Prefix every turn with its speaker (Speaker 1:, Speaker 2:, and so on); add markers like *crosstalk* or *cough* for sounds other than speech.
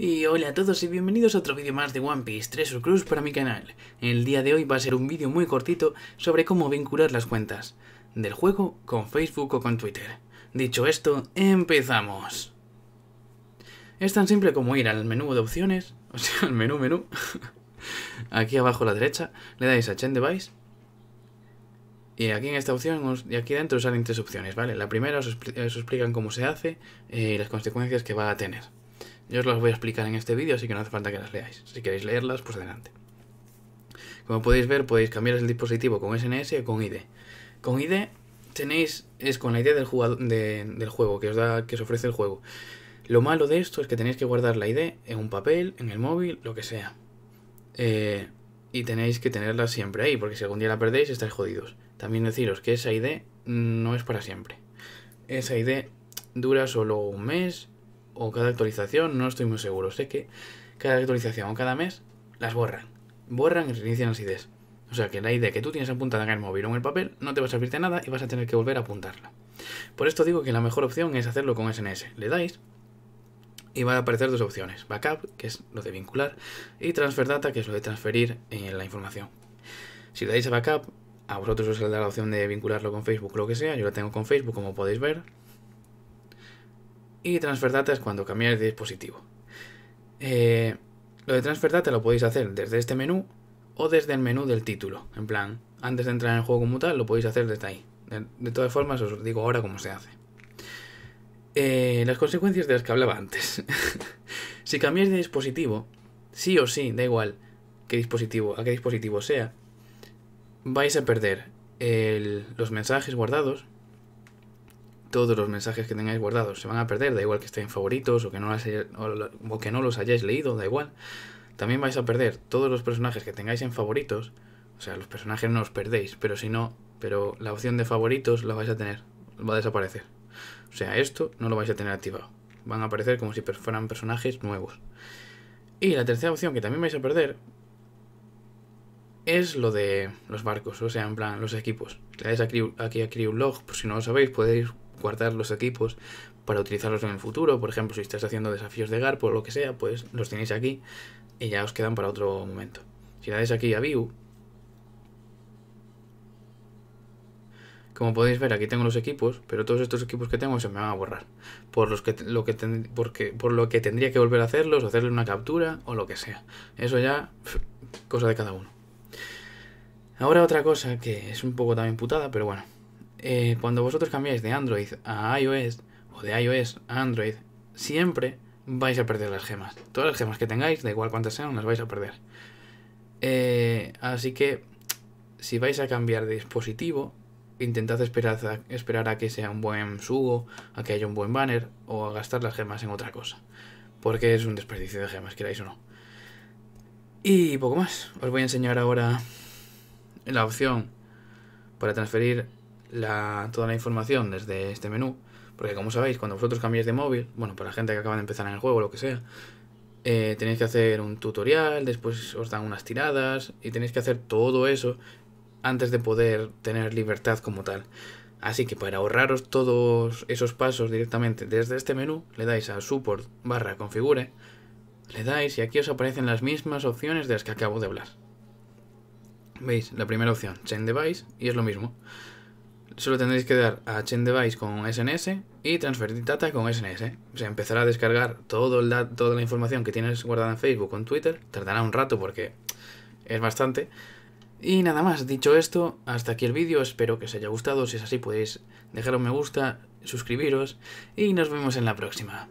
Speaker 1: Y hola a todos y bienvenidos a otro vídeo más de One Piece 3 Cruise para mi canal. El día de hoy va a ser un vídeo muy cortito sobre cómo vincular las cuentas del juego con Facebook o con Twitter. Dicho esto, ¡empezamos! Es tan simple como ir al menú de opciones, *laughs* o sea, al menú menú, *laughs* aquí abajo a la derecha, le dais a Change Device, y aquí en esta opción, y aquí dentro salen tres opciones, ¿vale? La primera os, explica explican cómo se hace y eh, las consecuencias que va a tener. Yo os las voy a explicar en este vídeo, así que no hace falta que las leáis. Si queréis leerlas, pues adelante. Como podéis ver, podéis cambiar el dispositivo con SNS o con ID. Con ID tenéis, es con la idea del, del juego, que os, da, que os ofrece el juego. Lo malo de esto es que tenéis que guardar la ID en un papel, en el móvil, lo que sea. Eh, y tenéis que tenerla siempre ahí, porque si algún día la perdéis estáis jodidos. También deciros que esa ID no es para siempre. Esa ID dura solo un mes o cada actualización, no estoy muy seguro. Sé que cada actualización o cada mes las borran. Borran y reinician las ideas. O sea que la idea que tú tienes apuntada en el móvil o en el papel no te va a servir de nada y vas a tener que volver a apuntarla. Por esto digo que la mejor opción es hacerlo con SNS. Le dais y van a aparecer dos opciones. Backup, que es lo de vincular, y Transfer Data, que es lo de transferir la información. Si le dais a Backup, a vosotros os saldrá la opción de vincularlo con Facebook, lo que sea. Yo lo tengo con Facebook, como podéis ver y transfer data es cuando cambiáis de dispositivo. Eh, lo de transfer data lo podéis hacer desde este menú o desde el menú del título. En plan, antes de entrar en el juego como tal, lo podéis hacer desde ahí. De, todas formas, os digo ahora cómo se hace. Eh, las consecuencias de las que hablaba antes. *laughs* si cambiáis de dispositivo, sí o sí, da igual qué dispositivo, a qué dispositivo sea, vais a perder los mensajes guardados todos los mensajes que tengáis guardados se van a perder, da igual que estén favoritos o que no, que no los hayáis leído, da igual. También vais a perder todos los personajes que tengáis en favoritos, o sea, los personajes no los perdéis, pero si no, pero la opción de favoritos la vais a tener, va a desaparecer. O sea, esto no lo vais a tener activado. Van a aparecer como si fueran personajes nuevos. Y la tercera opción que también vais a perder es lo de los barcos, o sea, en plan, los equipos. Le aquí, aquí a Crew Log, si no lo sabéis, podéis guardar los equipos para utilizarlos en el futuro. Por ejemplo, si estás haciendo desafíos de Garp o lo que sea, pues los tenéis aquí y ya os quedan para otro momento. Si le dais aquí a View, como podéis ver, aquí tengo los equipos, pero todos estos equipos que tengo se me van a borrar. Por, lo que por lo que tendría que volver a hacerlos, hacerle una captura o lo que sea. Eso ya, cosa de cada uno. Ahora otra cosa que es un poco también putada, pero bueno. Eh, cuando vosotros cambiáis de Android a iOS o de iOS a Android, siempre vais a perder las gemas. Todas las gemas que tengáis, da igual cuántas sean, las vais a perder. Eh, así que si vais a cambiar de dispositivo, intentad esperar esperar a que sea un buen sugo, a que haya un buen banner o a gastar las gemas en otra cosa. Porque es un desperdicio de gemas, queráis o no. Y poco más. Os voy a enseñar ahora la opción para transferir la, toda la información desde este menú. Porque como sabéis, cuando vosotros cambiáis de móvil, bueno, para la gente que acaba de empezar en el juego, lo que sea, eh, tenéis que hacer un tutorial, después os dan unas tiradas y tenéis que hacer todo eso antes de poder tener libertad como tal. Así que para ahorraros todos esos pasos directamente desde este menú, le dais a support barra configure, le dais y aquí os aparecen las mismas opciones de las que acabo de hablar. ¿Veis? La primera opción, change device, y es lo mismo solo tendréis que dar a Chain Device con SNS y transferir Data con SNS. Se empezará a descargar todo el toda la información que tienes guardada en Facebook o en Twitter. Tardará un rato porque es bastante. Y nada más, dicho esto, hasta aquí el vídeo, espero que os haya gustado, si es así podéis dejar un me gusta, suscribiros y nos vemos en la próxima.